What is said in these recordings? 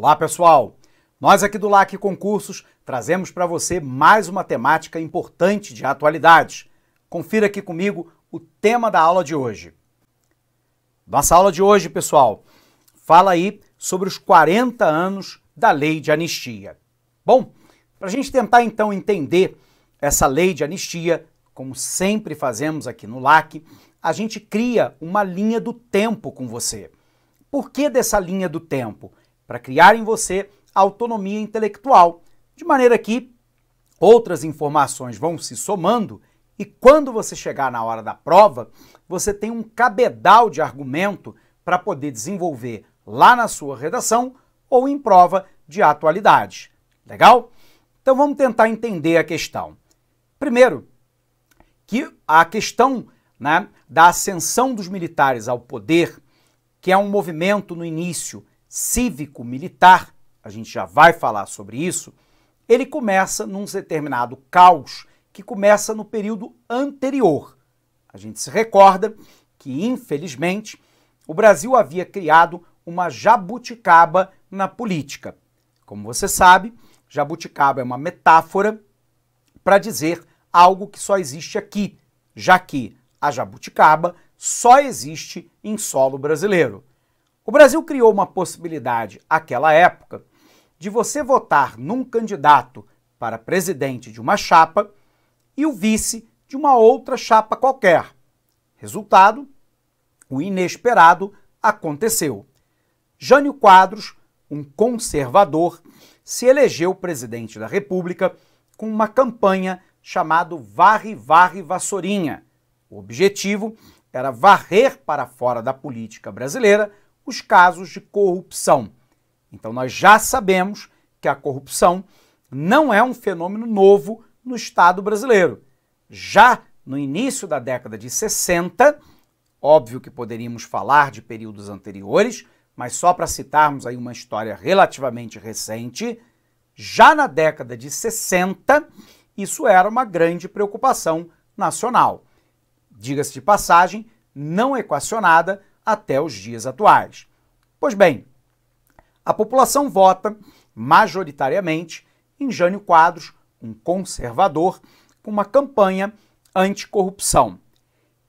Olá, pessoal! Nós aqui do LAC Concursos trazemos para você mais uma temática importante de atualidades. Confira aqui comigo o tema da aula de hoje. Nossa aula de hoje, pessoal, fala aí sobre os 40 anos da lei de anistia. Bom, para a gente tentar então entender essa lei de anistia, como sempre fazemos aqui no LAC, a gente cria uma linha do tempo com você. Por que dessa linha do tempo? para criar em você autonomia intelectual, de maneira que outras informações vão se somando e quando você chegar na hora da prova, você tem um cabedal de argumento para poder desenvolver lá na sua redação ou em prova de atualidade. Legal? Então vamos tentar entender a questão. Primeiro, que a questão né, da ascensão dos militares ao poder, que é um movimento no início cívico-militar, a gente já vai falar sobre isso, ele começa num determinado caos que começa no período anterior. A gente se recorda que, infelizmente, o Brasil havia criado uma jabuticaba na política. Como você sabe, jabuticaba é uma metáfora para dizer algo que só existe aqui, já que a jabuticaba só existe em solo brasileiro. O Brasil criou uma possibilidade, aquela época, de você votar num candidato para presidente de uma chapa e o vice de uma outra chapa qualquer. Resultado: o inesperado aconteceu. Jânio Quadros, um conservador, se elegeu presidente da República com uma campanha chamada Varre, Varre, Vassourinha. O objetivo era varrer para fora da política brasileira os casos de corrupção. Então nós já sabemos que a corrupção não é um fenômeno novo no Estado brasileiro. Já no início da década de 60, óbvio que poderíamos falar de períodos anteriores, mas só para citarmos aí uma história relativamente recente, já na década de 60, isso era uma grande preocupação nacional. Diga-se de passagem, não equacionada até os dias atuais. Pois bem, a população vota majoritariamente em Jânio Quadros, um conservador, com uma campanha anticorrupção.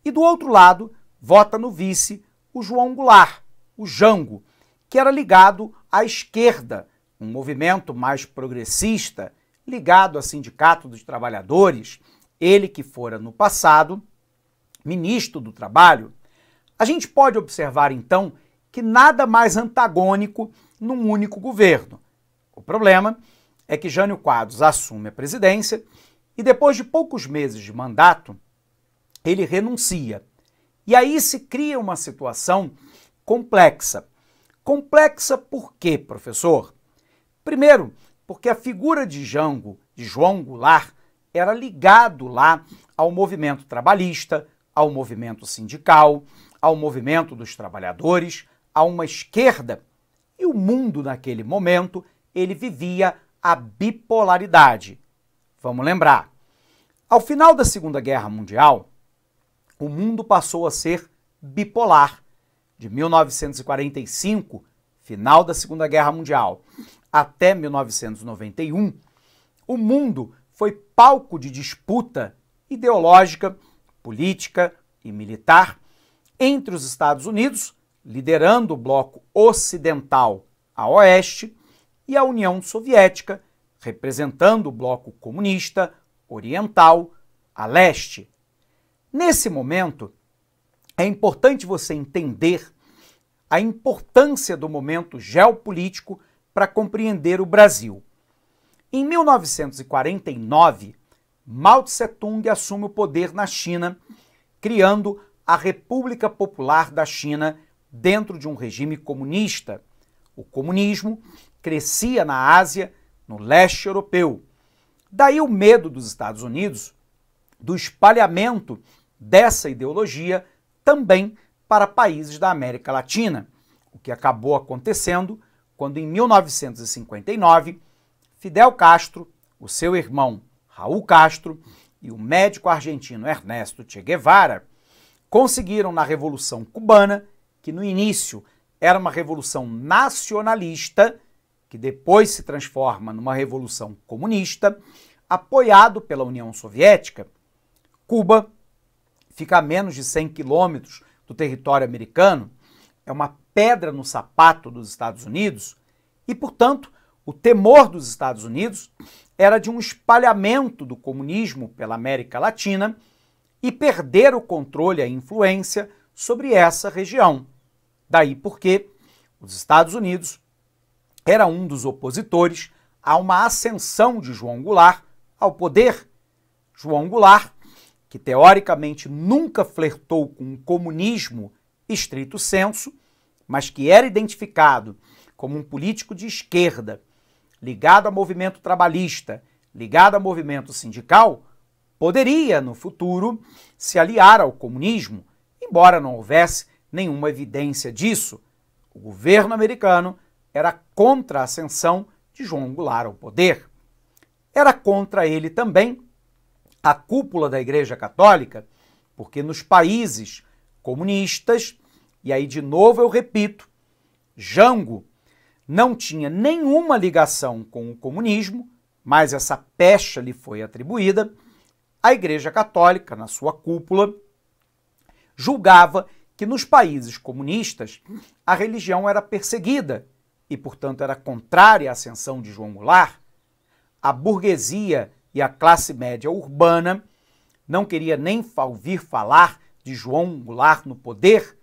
E do outro lado, vota no vice o João Goulart, o Jango, que era ligado à esquerda, um movimento mais progressista, ligado ao Sindicato dos Trabalhadores, ele que fora no passado ministro do Trabalho, a gente pode observar então que nada mais antagônico num único governo. O problema é que Jânio Quadros assume a presidência e depois de poucos meses de mandato, ele renuncia. E aí se cria uma situação complexa. Complexa por quê, professor? Primeiro, porque a figura de Jango, de João Goulart, era ligado lá ao movimento trabalhista, ao movimento sindical, ao movimento dos trabalhadores, a uma esquerda. E o mundo naquele momento, ele vivia a bipolaridade. Vamos lembrar. Ao final da Segunda Guerra Mundial, o mundo passou a ser bipolar. De 1945, final da Segunda Guerra Mundial, até 1991, o mundo foi palco de disputa ideológica, política e militar entre os Estados Unidos, liderando o bloco ocidental a oeste, e a União Soviética, representando o bloco comunista oriental a leste. Nesse momento, é importante você entender a importância do momento geopolítico para compreender o Brasil. Em 1949, Mao Tse-tung assume o poder na China, criando a República Popular da China dentro de um regime comunista. O comunismo crescia na Ásia, no leste europeu. Daí o medo dos Estados Unidos do espalhamento dessa ideologia também para países da América Latina, o que acabou acontecendo quando, em 1959, Fidel Castro, o seu irmão Raul Castro e o médico argentino Ernesto Che Guevara conseguiram na Revolução Cubana, que no início era uma revolução nacionalista, que depois se transforma numa revolução comunista, apoiado pela União Soviética, Cuba fica a menos de 100 quilômetros do território americano, é uma pedra no sapato dos Estados Unidos e, portanto, o temor dos Estados Unidos era de um espalhamento do comunismo pela América Latina e perder o controle e a influência sobre essa região. Daí porque os Estados Unidos era um dos opositores a uma ascensão de João Goulart ao poder. João Goulart, que teoricamente nunca flertou com o comunismo estrito senso, mas que era identificado como um político de esquerda, ligado ao movimento trabalhista, ligado ao movimento sindical, poderia, no futuro, se aliar ao comunismo, embora não houvesse nenhuma evidência disso. O governo americano era contra a ascensão de João Goulart ao poder. Era contra ele também a cúpula da Igreja Católica, porque nos países comunistas, e aí de novo eu repito, Jango não tinha nenhuma ligação com o comunismo, mas essa pecha lhe foi atribuída a Igreja Católica, na sua cúpula, julgava que nos países comunistas a religião era perseguida e, portanto, era contrária à ascensão de João Goulart, a burguesia e a classe média urbana não queria nem ouvir falar de João Goulart no poder,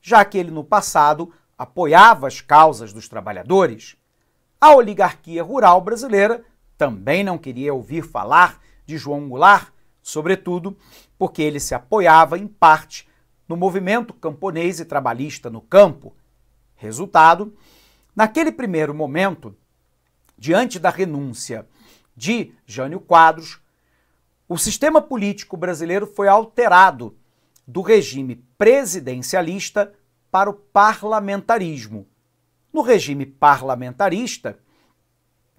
já que ele no passado apoiava as causas dos trabalhadores. A oligarquia rural brasileira também não queria ouvir falar de João Goulart, sobretudo porque ele se apoiava, em parte, no movimento camponês e trabalhista no campo. Resultado, naquele primeiro momento, diante da renúncia de Jânio Quadros, o sistema político brasileiro foi alterado do regime presidencialista para o parlamentarismo. No regime parlamentarista,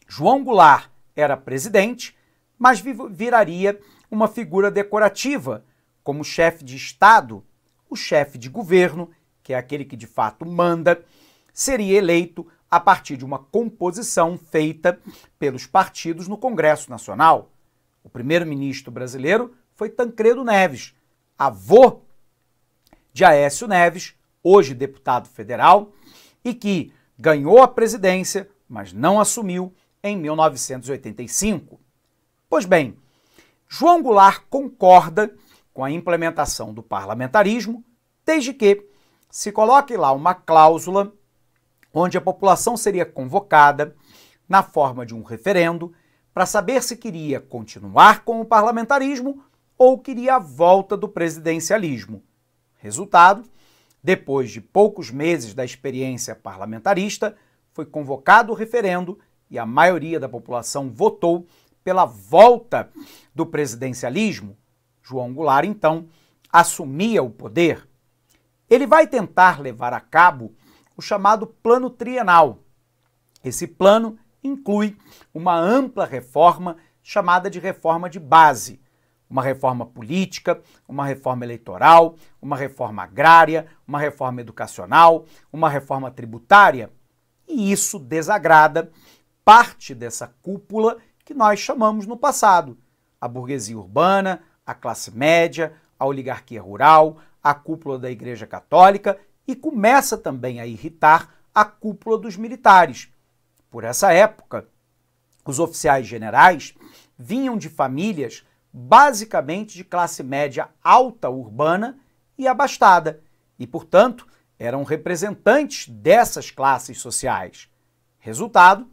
João Goulart era presidente, mas viraria uma figura decorativa, como chefe de Estado, o chefe de governo, que é aquele que de fato manda, seria eleito a partir de uma composição feita pelos partidos no Congresso Nacional. O primeiro-ministro brasileiro foi Tancredo Neves, avô de Aécio Neves, hoje deputado federal, e que ganhou a presidência, mas não assumiu em 1985. Pois bem, João Goulart concorda com a implementação do parlamentarismo, desde que se coloque lá uma cláusula onde a população seria convocada na forma de um referendo para saber se queria continuar com o parlamentarismo ou queria a volta do presidencialismo. Resultado, depois de poucos meses da experiência parlamentarista, foi convocado o referendo e a maioria da população votou pela volta do presidencialismo, João Goulart então assumia o poder, ele vai tentar levar a cabo o chamado Plano Trienal. Esse plano inclui uma ampla reforma chamada de reforma de base, uma reforma política, uma reforma eleitoral, uma reforma agrária, uma reforma educacional, uma reforma tributária. E isso desagrada parte dessa cúpula que nós chamamos no passado: a burguesia urbana, a classe média, a oligarquia rural, a cúpula da Igreja Católica e começa também a irritar a cúpula dos militares. Por essa época, os oficiais generais vinham de famílias basicamente de classe média alta urbana e abastada, e, portanto, eram representantes dessas classes sociais. Resultado,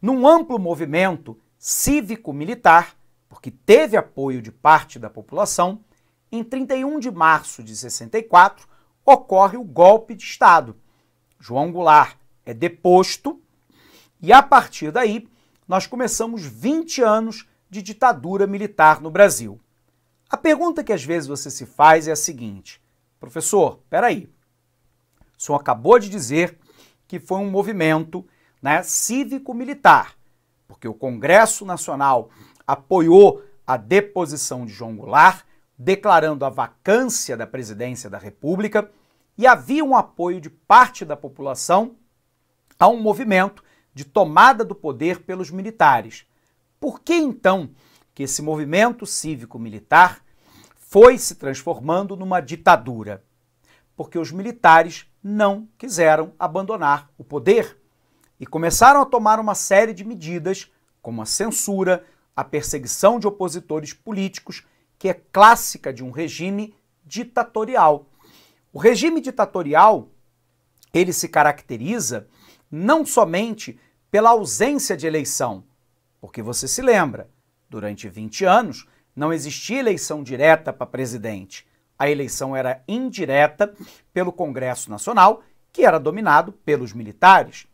num amplo movimento cívico-militar, porque teve apoio de parte da população, em 31 de março de 64 ocorre o golpe de Estado. João Goulart é deposto e a partir daí nós começamos 20 anos de ditadura militar no Brasil. A pergunta que às vezes você se faz é a seguinte: professor, peraí, o senhor acabou de dizer que foi um movimento né, cívico-militar porque o Congresso Nacional apoiou a deposição de João Goulart, declarando a vacância da presidência da República, e havia um apoio de parte da população a um movimento de tomada do poder pelos militares. Por que então que esse movimento cívico-militar foi se transformando numa ditadura? Porque os militares não quiseram abandonar o poder e começaram a tomar uma série de medidas, como a censura, a perseguição de opositores políticos, que é clássica de um regime ditatorial. O regime ditatorial, ele se caracteriza não somente pela ausência de eleição, porque você se lembra, durante 20 anos não existia eleição direta para presidente. A eleição era indireta pelo Congresso Nacional, que era dominado pelos militares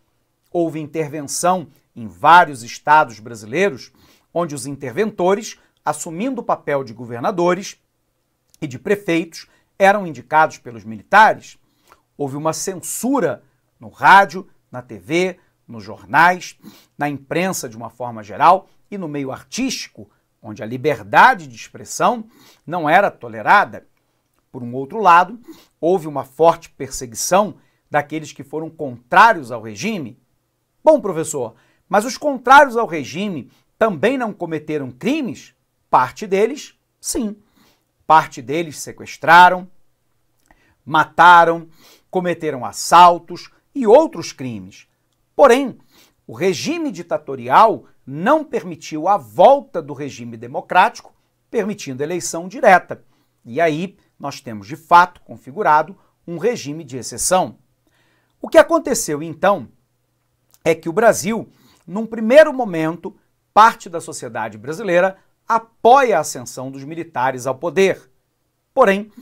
houve intervenção em vários estados brasileiros, onde os interventores, assumindo o papel de governadores e de prefeitos, eram indicados pelos militares. Houve uma censura no rádio, na TV, nos jornais, na imprensa de uma forma geral e no meio artístico, onde a liberdade de expressão não era tolerada. Por um outro lado, houve uma forte perseguição daqueles que foram contrários ao regime, Bom, professor, mas os contrários ao regime também não cometeram crimes? Parte deles, sim. Parte deles sequestraram, mataram, cometeram assaltos e outros crimes. Porém, o regime ditatorial não permitiu a volta do regime democrático, permitindo eleição direta. E aí nós temos de fato configurado um regime de exceção. O que aconteceu então é que o Brasil, num primeiro momento, parte da sociedade brasileira apoia a ascensão dos militares ao poder. Porém,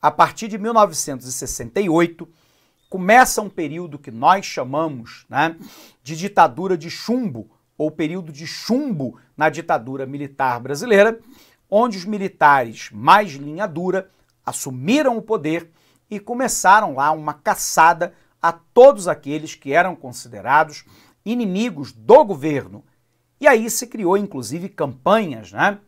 a partir de 1968, começa um período que nós chamamos né, de ditadura de chumbo, ou período de chumbo na ditadura militar brasileira, onde os militares mais linha dura assumiram o poder e começaram lá uma caçada a todos aqueles que eram considerados inimigos do governo. E aí se criou inclusive campanhas, né?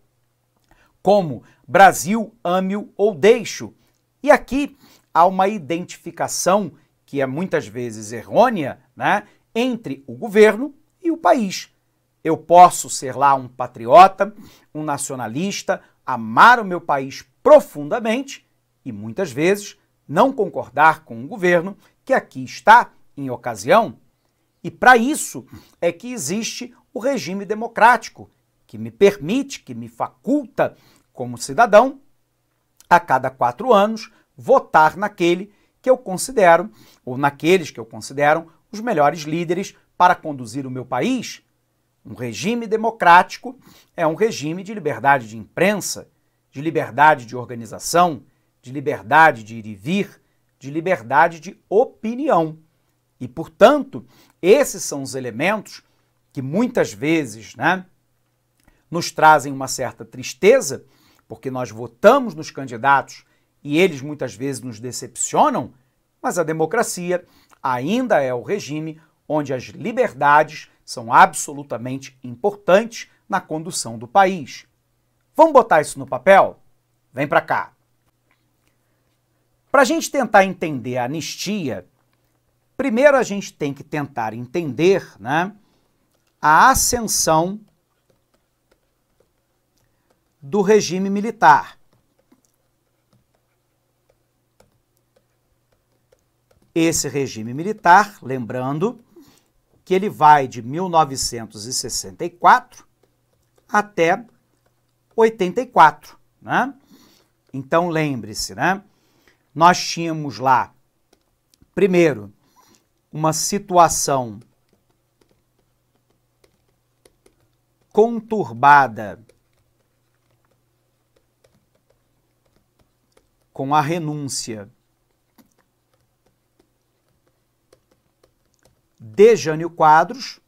Como Brasil ame-o ou deixo. E aqui há uma identificação que é muitas vezes errônea, né, entre o governo e o país. Eu posso ser lá um patriota, um nacionalista, amar o meu país profundamente e muitas vezes não concordar com o governo que aqui está em ocasião, e para isso é que existe o regime democrático, que me permite, que me faculta, como cidadão, a cada quatro anos, votar naquele que eu considero, ou naqueles que eu considero, os melhores líderes para conduzir o meu país. Um regime democrático é um regime de liberdade de imprensa, de liberdade de organização, de liberdade de ir e vir, de liberdade de opinião. E, portanto, esses são os elementos que muitas vezes né, nos trazem uma certa tristeza, porque nós votamos nos candidatos e eles muitas vezes nos decepcionam, mas a democracia ainda é o regime onde as liberdades são absolutamente importantes na condução do país. Vamos botar isso no papel? Vem para cá. Para a gente tentar entender a anistia, primeiro a gente tem que tentar entender né, a ascensão do regime militar. Esse regime militar, lembrando que ele vai de 1964 até 84, né? Então lembre-se, né? nós tínhamos lá, primeiro, uma situação conturbada com a renúncia de Jânio Quadros.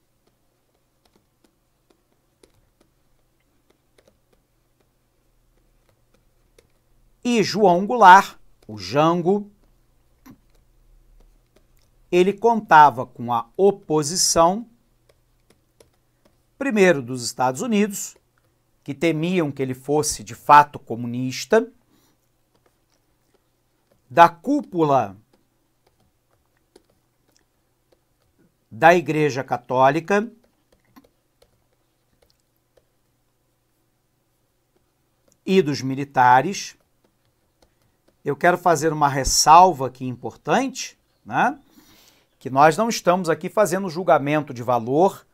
E João Goulart, o Jango, ele contava com a oposição, primeiro dos Estados Unidos, que temiam que ele fosse de fato comunista, da cúpula da Igreja Católica, e dos militares, eu quero fazer uma ressalva aqui importante, né? que nós não estamos aqui fazendo julgamento de valor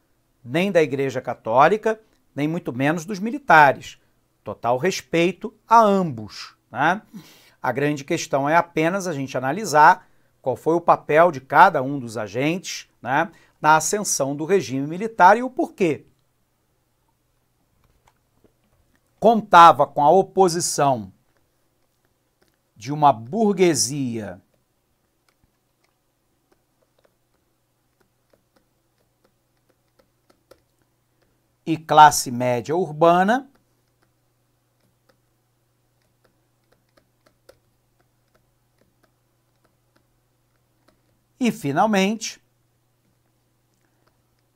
nem da Igreja Católica, nem muito menos dos militares. Total respeito a ambos. Né? A grande questão é apenas a gente analisar qual foi o papel de cada um dos agentes né, na ascensão do regime militar e o porquê. Contava com a oposição de uma burguesia e classe média urbana. E, finalmente,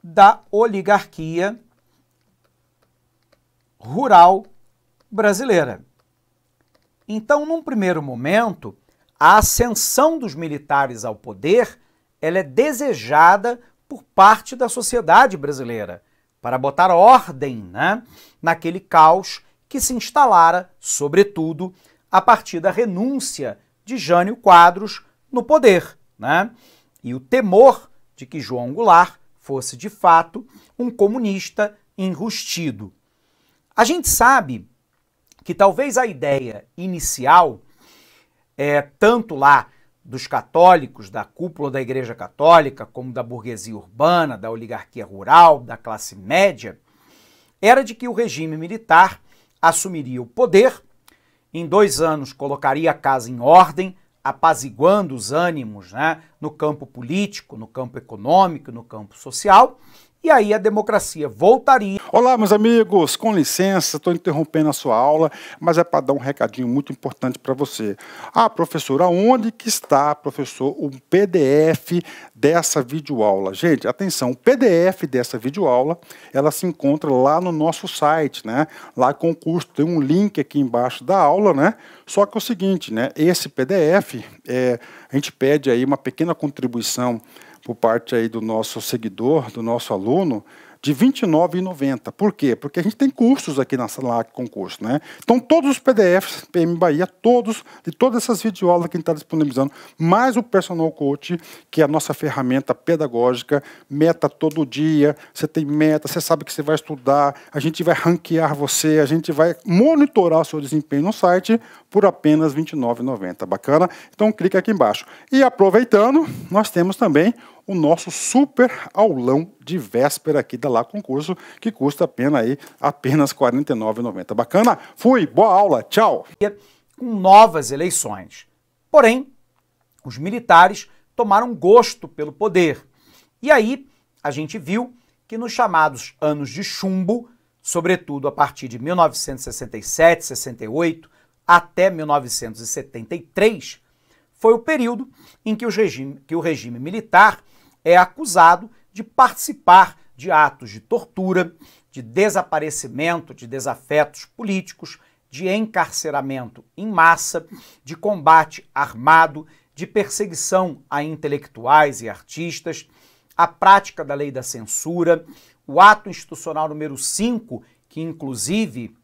da oligarquia rural brasileira. Então, num primeiro momento, a ascensão dos militares ao poder ela é desejada por parte da sociedade brasileira, para botar ordem né, naquele caos que se instalara, sobretudo, a partir da renúncia de Jânio Quadros no poder, né? E o temor de que João Goulart fosse de fato um comunista enrustido. A gente sabe que talvez a ideia inicial, é, tanto lá dos católicos, da cúpula da Igreja Católica, como da burguesia urbana, da oligarquia rural, da classe média, era de que o regime militar assumiria o poder, em dois anos colocaria a casa em ordem, apaziguando os ânimos né, no campo político, no campo econômico, no campo social, e aí a democracia voltaria. Olá, meus amigos, com licença, estou interrompendo a sua aula, mas é para dar um recadinho muito importante para você. Ah, professor, aonde que está, professor, o PDF dessa videoaula? Gente, atenção, o PDF dessa videoaula, ela se encontra lá no nosso site, né? Lá com o curso, tem um link aqui embaixo da aula, né? Só que é o seguinte, né? Esse PDF, é, a gente pede aí uma pequena contribuição por parte aí do nosso seguidor, do nosso aluno, de R$ 29,90. Por quê? Porque a gente tem cursos aqui na sala de concurso, né? Então, todos os PDFs, PM Bahia, todos, de todas essas videoaulas que a gente está disponibilizando, mais o Personal Coach, que é a nossa ferramenta pedagógica, meta todo dia, você tem meta, você sabe que você vai estudar, a gente vai ranquear você, a gente vai monitorar o seu desempenho no site por apenas R$ 29,90. Bacana? Então, clica aqui embaixo. E aproveitando, nós temos também o nosso super aulão de véspera aqui da Lá Concurso, que custa apenas aí apenas R$ 49,90. Bacana? Fui, boa aula, tchau! Com novas eleições. Porém, os militares tomaram gosto pelo poder. E aí, a gente viu que nos chamados anos de chumbo, sobretudo a partir de 1967, 68 até 1973, foi o período em que, regime, que o regime militar é acusado de participar de atos de tortura, de desaparecimento de desafetos políticos, de encarceramento em massa, de combate armado, de perseguição a intelectuais e artistas, a prática da lei da censura, o ato institucional número 5, que inclusive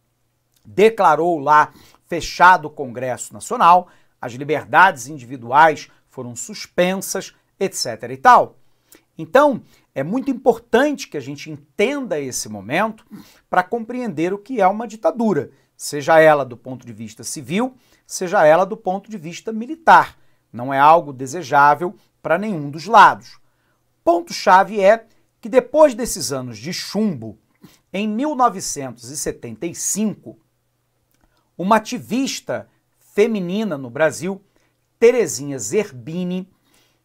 declarou lá fechado o Congresso Nacional, as liberdades individuais foram suspensas, etc. e tal. Então, é muito importante que a gente entenda esse momento para compreender o que é uma ditadura, seja ela do ponto de vista civil, seja ela do ponto de vista militar. Não é algo desejável para nenhum dos lados. Ponto-chave é que depois desses anos de chumbo, em 1975, uma ativista feminina no Brasil, Terezinha Zerbini,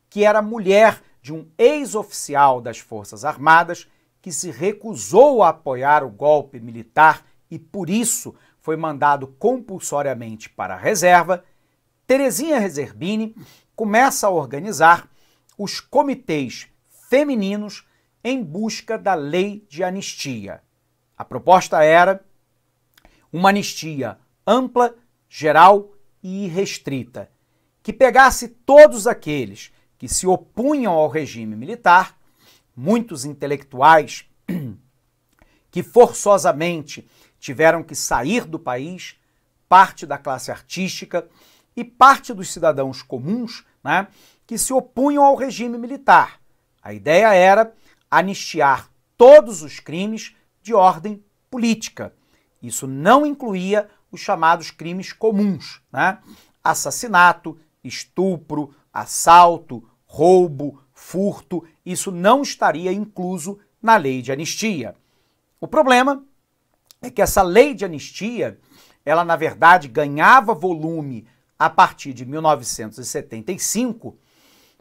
que era mulher de um ex-oficial das Forças Armadas que se recusou a apoiar o golpe militar e por isso foi mandado compulsoriamente para a reserva, Terezinha Reserbini começa a organizar os comitês femininos em busca da lei de anistia. A proposta era uma anistia ampla, geral e irrestrita, que pegasse todos aqueles que se opunham ao regime militar, muitos intelectuais que forçosamente tiveram que sair do país, parte da classe artística e parte dos cidadãos comuns, né, que se opunham ao regime militar. A ideia era anistiar todos os crimes de ordem política. Isso não incluía os chamados crimes comuns, né? assassinato, estupro, assalto, roubo, furto, isso não estaria incluso na lei de anistia. O problema é que essa lei de anistia, ela na verdade ganhava volume a partir de 1975,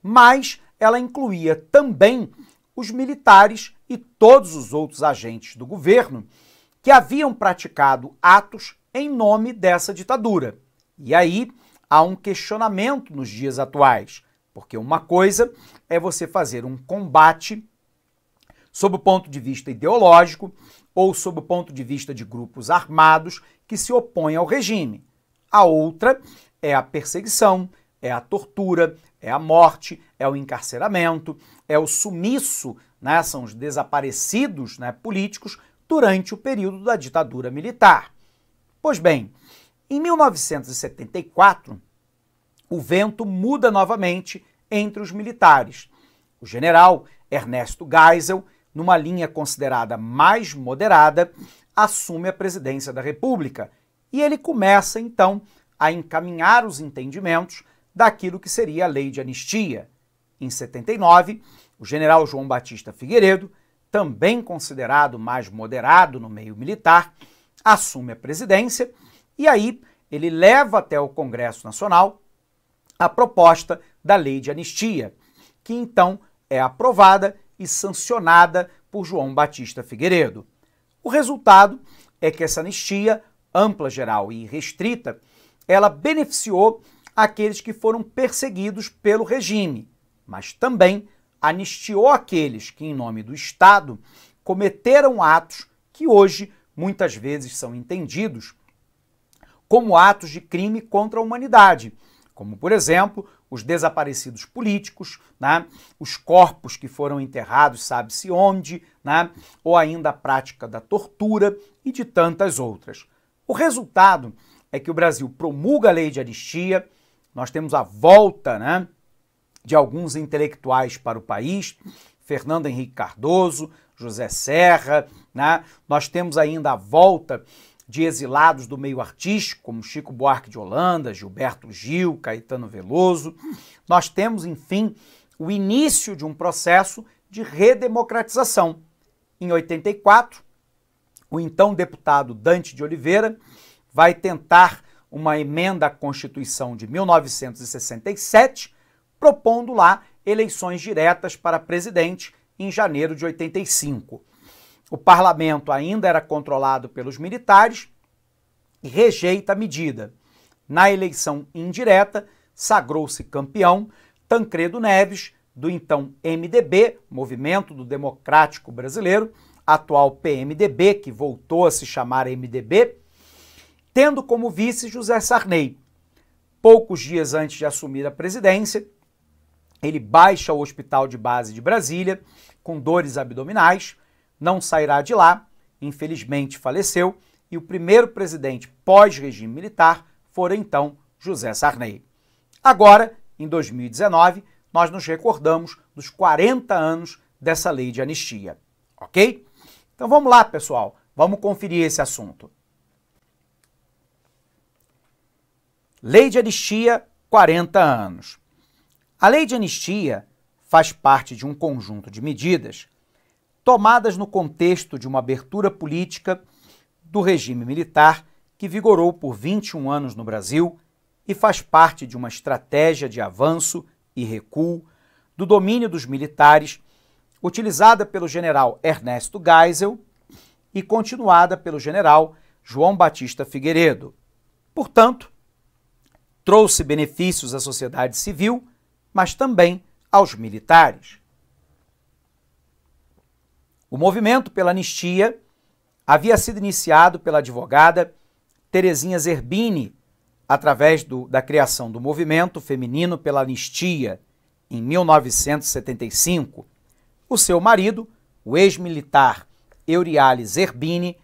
mas ela incluía também os militares e todos os outros agentes do governo que haviam praticado atos em nome dessa ditadura. E aí, há um questionamento nos dias atuais, porque uma coisa é você fazer um combate sob o ponto de vista ideológico ou sob o ponto de vista de grupos armados que se opõem ao regime. A outra é a perseguição, é a tortura, é a morte, é o encarceramento, é o sumiço, né, são os desaparecidos né, políticos durante o período da ditadura militar. Pois bem, em 1974, o vento muda novamente entre os militares. O general Ernesto Geisel, numa linha considerada mais moderada, assume a presidência da República e ele começa então a encaminhar os entendimentos daquilo que seria a lei de anistia. Em 79, o general João Batista Figueiredo, também considerado mais moderado no meio militar, assume a presidência e aí ele leva até o Congresso Nacional a proposta da lei de anistia, que então é aprovada e sancionada por João Batista Figueiredo. O resultado é que essa anistia, ampla, geral e restrita, ela beneficiou aqueles que foram perseguidos pelo regime, mas também anistiou aqueles que, em nome do Estado, cometeram atos que hoje muitas vezes são entendidos como atos de crime contra a humanidade, como, por exemplo, os desaparecidos políticos, né? os corpos que foram enterrados, sabe-se onde, né? ou ainda a prática da tortura e de tantas outras. O resultado é que o Brasil promulga a lei de anistia, nós temos a volta né? de alguns intelectuais para o país, Fernando Henrique Cardoso, José Serra, né, nós temos ainda a volta de exilados do meio artístico, como Chico Buarque de Holanda, Gilberto Gil, Caetano Veloso. Nós temos, enfim, o início de um processo de redemocratização. Em 84, o então deputado Dante de Oliveira vai tentar uma emenda à Constituição de 1967, propondo lá eleições diretas para presidente em janeiro de 85 o parlamento ainda era controlado pelos militares e rejeita a medida. Na eleição indireta, sagrou-se campeão Tancredo Neves, do então MDB, Movimento do Democrático Brasileiro, atual PMDB, que voltou a se chamar MDB, tendo como vice José Sarney. Poucos dias antes de assumir a presidência, ele baixa ao hospital de base de Brasília com dores abdominais não sairá de lá, infelizmente faleceu, e o primeiro presidente pós-regime militar fora então José Sarney. Agora, em 2019, nós nos recordamos dos 40 anos dessa lei de anistia, ok? Então vamos lá, pessoal, vamos conferir esse assunto. Lei de anistia, 40 anos. A lei de anistia faz parte de um conjunto de medidas tomadas no contexto de uma abertura política do regime militar que vigorou por 21 anos no Brasil e faz parte de uma estratégia de avanço e recuo do domínio dos militares, utilizada pelo general Ernesto Geisel e continuada pelo general João Batista Figueiredo. Portanto, trouxe benefícios à sociedade civil, mas também aos militares. O movimento pela anistia havia sido iniciado pela advogada Terezinha Zerbini, através do, da criação do movimento feminino pela anistia em 1975. O seu marido, o ex-militar Euriale Zerbini,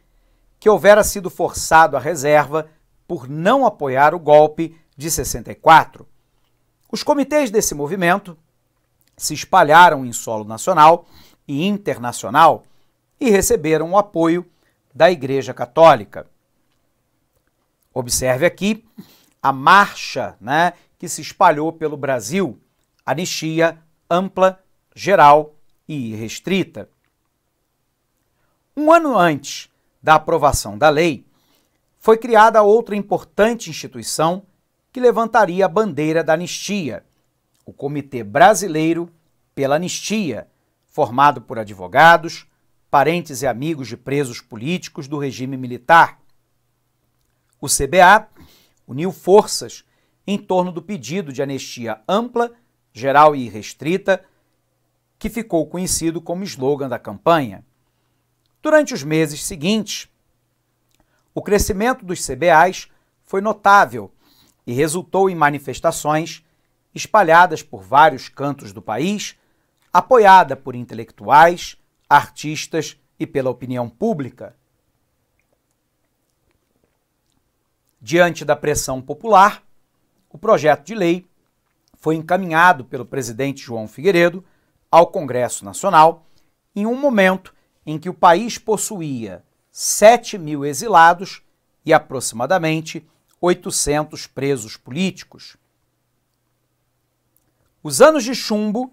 que houvera sido forçado à reserva por não apoiar o golpe de 64. Os comitês desse movimento se espalharam em solo nacional e internacional e receberam o apoio da Igreja Católica. Observe aqui a marcha né, que se espalhou pelo Brasil, anistia ampla, geral e irrestrita. Um ano antes da aprovação da lei, foi criada outra importante instituição que levantaria a bandeira da anistia, o Comitê Brasileiro pela Anistia, formado por advogados, parentes e amigos de presos políticos do regime militar. O CBA uniu forças em torno do pedido de anistia ampla, geral e restrita, que ficou conhecido como slogan da campanha. Durante os meses seguintes, o crescimento dos CBAs foi notável e resultou em manifestações espalhadas por vários cantos do país apoiada por intelectuais, artistas e pela opinião pública. Diante da pressão popular, o projeto de lei foi encaminhado pelo presidente João Figueiredo ao Congresso Nacional em um momento em que o país possuía 7 mil exilados e aproximadamente 800 presos políticos. Os anos de chumbo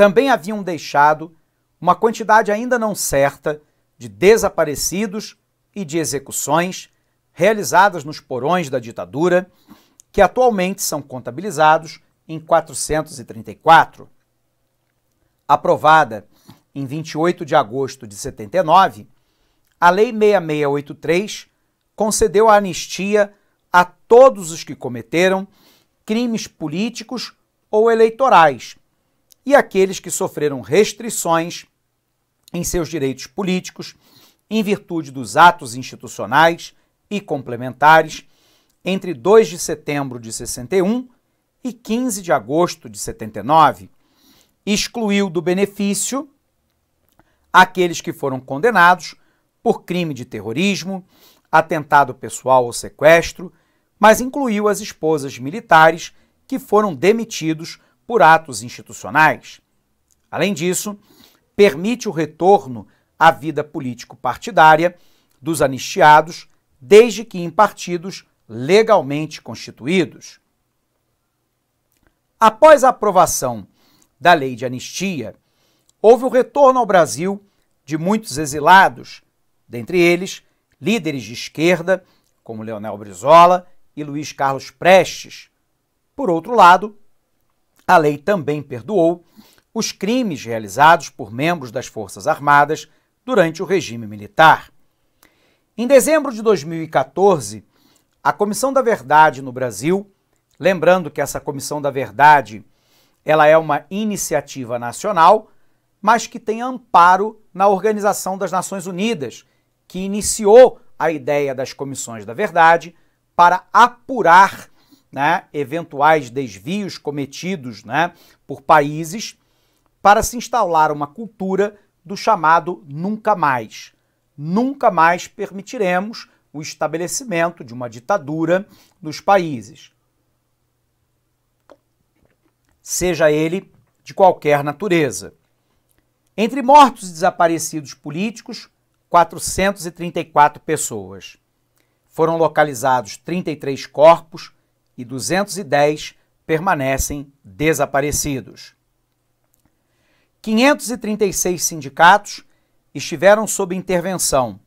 também haviam deixado uma quantidade ainda não certa de desaparecidos e de execuções realizadas nos porões da ditadura, que atualmente são contabilizados em 434. Aprovada em 28 de agosto de 79, a Lei 6683 concedeu a anistia a todos os que cometeram crimes políticos ou eleitorais e aqueles que sofreram restrições em seus direitos políticos em virtude dos atos institucionais e complementares entre 2 de setembro de 61 e 15 de agosto de 79. Excluiu do benefício aqueles que foram condenados por crime de terrorismo, atentado pessoal ou sequestro, mas incluiu as esposas militares que foram demitidos por atos institucionais. Além disso, permite o retorno à vida político-partidária dos anistiados, desde que em partidos legalmente constituídos. Após a aprovação da lei de anistia, houve o retorno ao Brasil de muitos exilados, dentre eles líderes de esquerda, como Leonel Brizola e Luiz Carlos Prestes. Por outro lado, a lei também perdoou os crimes realizados por membros das Forças Armadas durante o regime militar. Em dezembro de 2014, a Comissão da Verdade no Brasil, lembrando que essa Comissão da Verdade ela é uma iniciativa nacional, mas que tem amparo na Organização das Nações Unidas, que iniciou a ideia das comissões da verdade para apurar né, eventuais desvios cometidos né, por países para se instalar uma cultura do chamado nunca mais. Nunca mais permitiremos o estabelecimento de uma ditadura nos países, seja ele de qualquer natureza. Entre mortos e desaparecidos políticos, 434 pessoas. Foram localizados 33 corpos, e 210 permanecem desaparecidos. 536 sindicatos estiveram sob intervenção.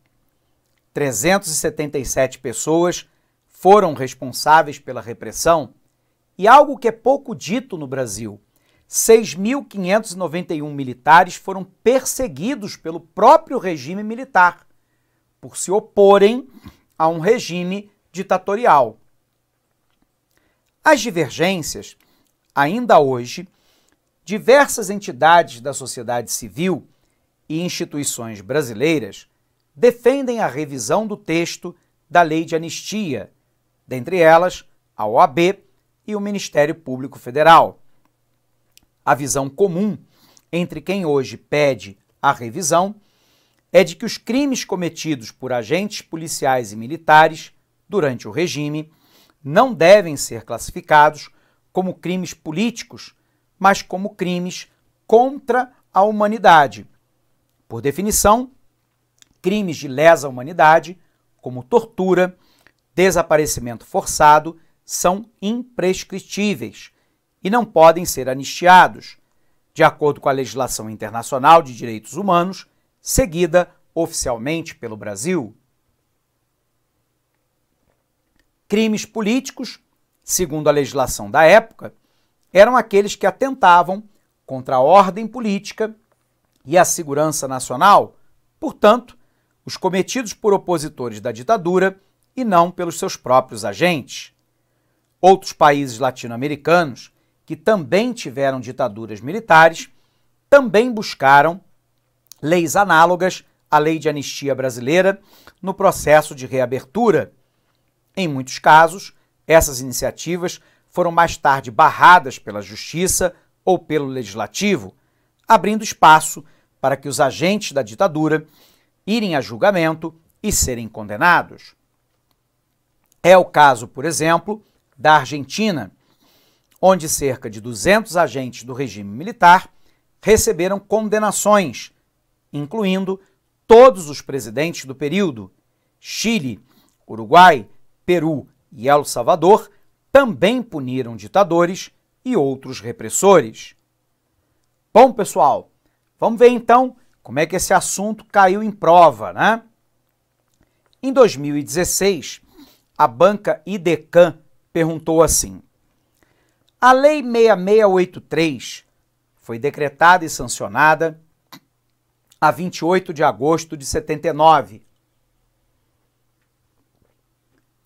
377 pessoas foram responsáveis pela repressão e algo que é pouco dito no Brasil: 6.591 militares foram perseguidos pelo próprio regime militar por se oporem a um regime ditatorial. As divergências, ainda hoje, diversas entidades da sociedade civil e instituições brasileiras defendem a revisão do texto da Lei de Anistia, dentre elas a OAB e o Ministério Público Federal. A visão comum entre quem hoje pede a revisão é de que os crimes cometidos por agentes policiais e militares durante o regime não devem ser classificados como crimes políticos, mas como crimes contra a humanidade. Por definição, crimes de lesa humanidade, como tortura, desaparecimento forçado, são imprescritíveis e não podem ser anistiados, de acordo com a legislação internacional de direitos humanos, seguida oficialmente pelo Brasil. Crimes políticos, segundo a legislação da época, eram aqueles que atentavam contra a ordem política e a segurança nacional, portanto, os cometidos por opositores da ditadura e não pelos seus próprios agentes. Outros países latino-americanos que também tiveram ditaduras militares também buscaram leis análogas à lei de anistia brasileira no processo de reabertura em muitos casos, essas iniciativas foram mais tarde barradas pela Justiça ou pelo Legislativo, abrindo espaço para que os agentes da ditadura irem a julgamento e serem condenados. É o caso, por exemplo, da Argentina, onde cerca de 200 agentes do regime militar receberam condenações, incluindo todos os presidentes do período: Chile, Uruguai, Peru e El Salvador também puniram ditadores e outros repressores. Bom, pessoal, vamos ver então como é que esse assunto caiu em prova, né? Em 2016, a banca Idecan perguntou assim: A Lei 6683 foi decretada e sancionada a 28 de agosto de 79,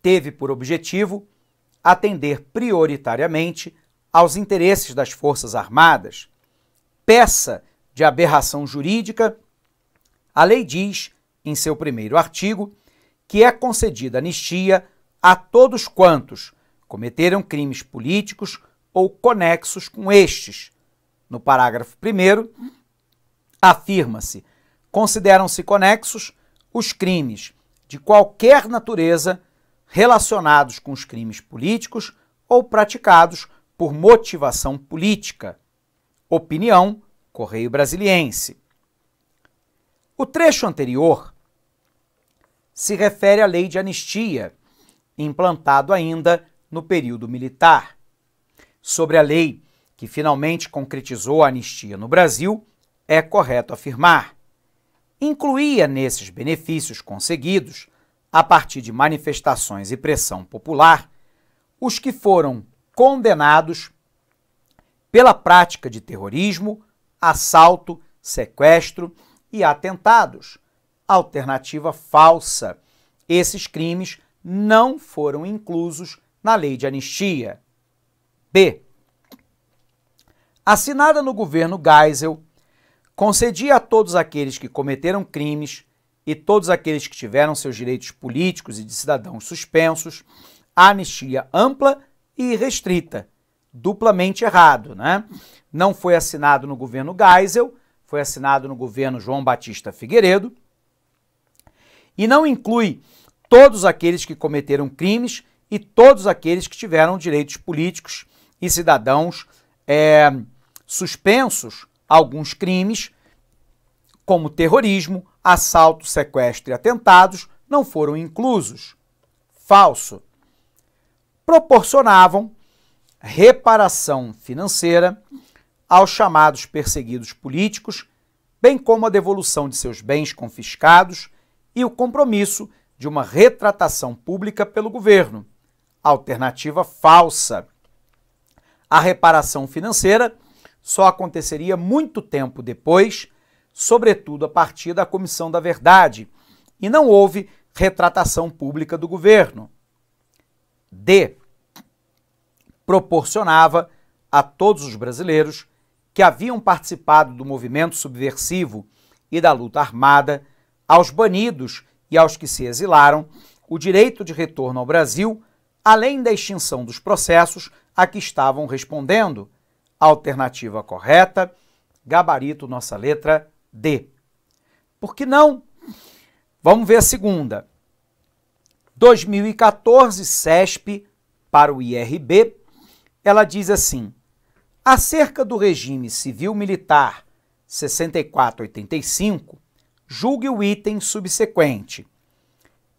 teve por objetivo atender prioritariamente aos interesses das Forças Armadas. Peça de aberração jurídica, a lei diz, em seu primeiro artigo, que é concedida anistia a todos quantos cometeram crimes políticos ou conexos com estes. No parágrafo 1, afirma-se: consideram-se conexos os crimes de qualquer natureza relacionados com os crimes políticos ou praticados por motivação política. Opinião Correio Brasiliense. O trecho anterior se refere à lei de anistia, implantado ainda no período militar. Sobre a lei que finalmente concretizou a anistia no Brasil, é correto afirmar. Incluía nesses benefícios conseguidos a partir de manifestações e pressão popular, os que foram condenados pela prática de terrorismo, assalto, sequestro e atentados. Alternativa falsa. Esses crimes não foram inclusos na lei de anistia. B. Assinada no governo Geisel, concedia a todos aqueles que cometeram crimes e todos aqueles que tiveram seus direitos políticos e de cidadãos suspensos, anistia ampla e restrita, duplamente errado, né? Não foi assinado no governo Geisel, foi assinado no governo João Batista Figueiredo, e não inclui todos aqueles que cometeram crimes e todos aqueles que tiveram direitos políticos e cidadãos é, suspensos, alguns crimes como terrorismo, assalto, sequestro e atentados, não foram inclusos. Falso. Proporcionavam reparação financeira aos chamados perseguidos políticos, bem como a devolução de seus bens confiscados e o compromisso de uma retratação pública pelo governo. Alternativa falsa. A reparação financeira só aconteceria muito tempo depois sobretudo a partir da Comissão da Verdade, e não houve retratação pública do governo. D. Proporcionava a todos os brasileiros que haviam participado do movimento subversivo e da luta armada, aos banidos e aos que se exilaram, o direito de retorno ao Brasil, além da extinção dos processos a que estavam respondendo. Alternativa correta, gabarito nossa letra D. Por que não? Vamos ver a segunda. 2014, CESP para o IRB, ela diz assim: acerca do regime civil-militar 6485, julgue o item subsequente.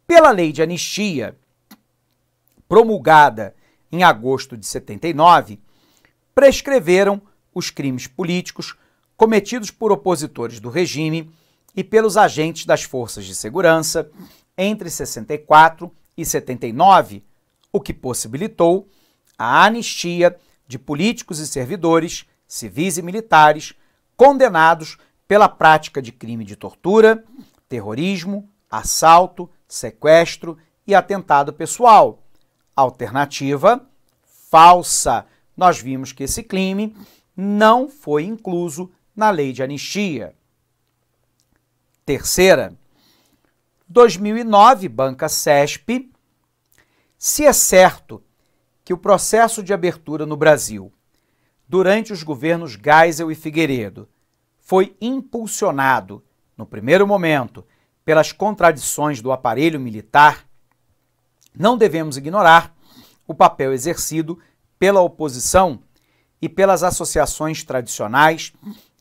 Pela lei de anistia, promulgada em agosto de 79, prescreveram os crimes políticos cometidos por opositores do regime e pelos agentes das forças de segurança entre 64 e 79, o que possibilitou a anistia de políticos e servidores, civis e militares, condenados pela prática de crime de tortura, terrorismo, assalto, sequestro e atentado pessoal. Alternativa falsa. Nós vimos que esse crime não foi incluso na lei de anistia. Terceira, 2009, Banca CESP. Se é certo que o processo de abertura no Brasil, durante os governos Geisel e Figueiredo, foi impulsionado, no primeiro momento, pelas contradições do aparelho militar, não devemos ignorar o papel exercido pela oposição e pelas associações tradicionais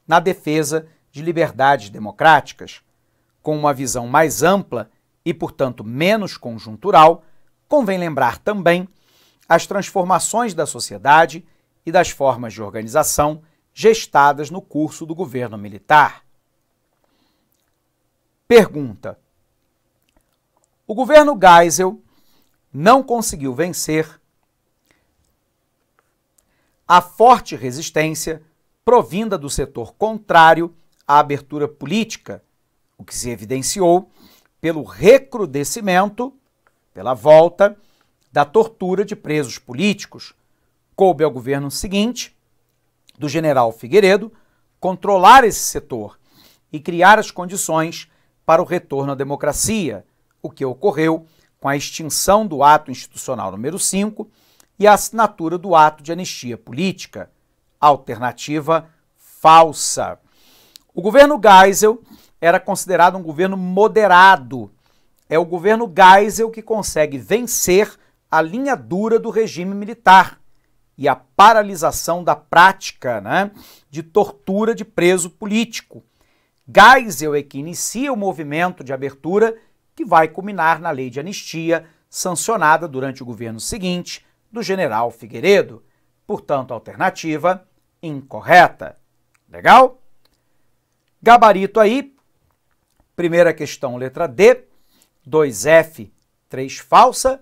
na defesa de liberdades democráticas, com uma visão mais ampla e, portanto, menos conjuntural, convém lembrar também as transformações da sociedade e das formas de organização gestadas no curso do governo militar. Pergunta: O governo Geisel não conseguiu vencer a forte resistência provinda do setor contrário à abertura política, o que se evidenciou pelo recrudescimento, pela volta da tortura de presos políticos. Coube ao governo seguinte, do general Figueiredo, controlar esse setor e criar as condições para o retorno à democracia, o que ocorreu com a extinção do ato institucional número 5 e a assinatura do ato de anistia política alternativa falsa. O governo Geisel era considerado um governo moderado. É o governo Geisel que consegue vencer a linha dura do regime militar e a paralisação da prática né, de tortura de preso político. Geisel é que inicia o movimento de abertura que vai culminar na lei de anistia sancionada durante o governo seguinte do general Figueiredo. Portanto, a alternativa incorreta. Legal? Gabarito aí. Primeira questão, letra D. 2F, 3 falsa.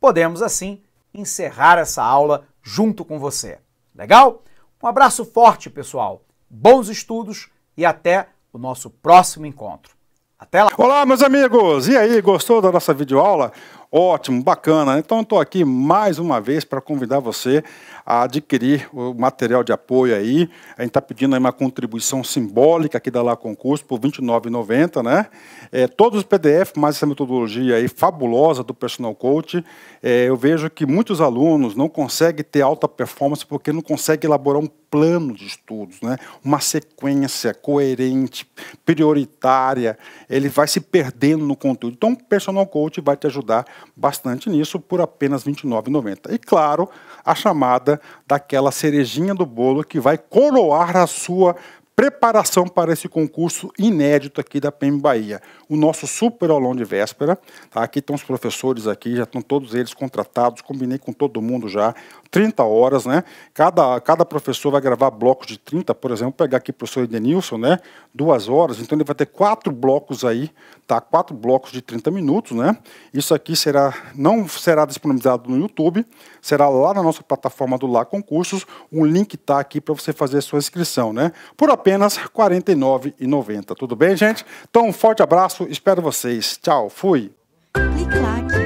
Podemos assim encerrar essa aula junto com você. Legal? Um abraço forte, pessoal. Bons estudos e até o nosso próximo encontro. Até lá. Olá, meus amigos. E aí, gostou da nossa videoaula? Ótimo, bacana. Né? Então estou aqui mais uma vez para convidar você a adquirir o material de apoio aí. A gente está pedindo uma contribuição simbólica aqui da Lá Concurso por R$ 29,90, né? É, todos os PDF, mais essa metodologia aí fabulosa do Personal Coach. É, eu vejo que muitos alunos não conseguem ter alta performance porque não conseguem elaborar um plano de estudos, né? uma sequência coerente, prioritária. Ele vai se perdendo no conteúdo. Então, o personal coach vai te ajudar bastante nisso por apenas R$ 29,90. E claro, a chamada daquela cerejinha do bolo que vai coroar a sua preparação para esse concurso inédito aqui da PM Bahia. O nosso super aulão de véspera, tá? aqui estão os professores aqui, já estão todos eles contratados, combinei com todo mundo já, 30 horas, né? Cada, cada professor vai gravar blocos de 30, por exemplo, pegar aqui o professor Edenilson, né? Duas horas, então ele vai ter quatro blocos aí, tá? Quatro blocos de 30 minutos, né? Isso aqui será, não será disponibilizado no YouTube, será lá na nossa plataforma do Lá Concursos, um link tá aqui para você fazer a sua inscrição, né? Por apenas R$ 49,90. Tudo bem, gente? Então, um forte abraço, espero vocês. Tchau, fui! Clique lá.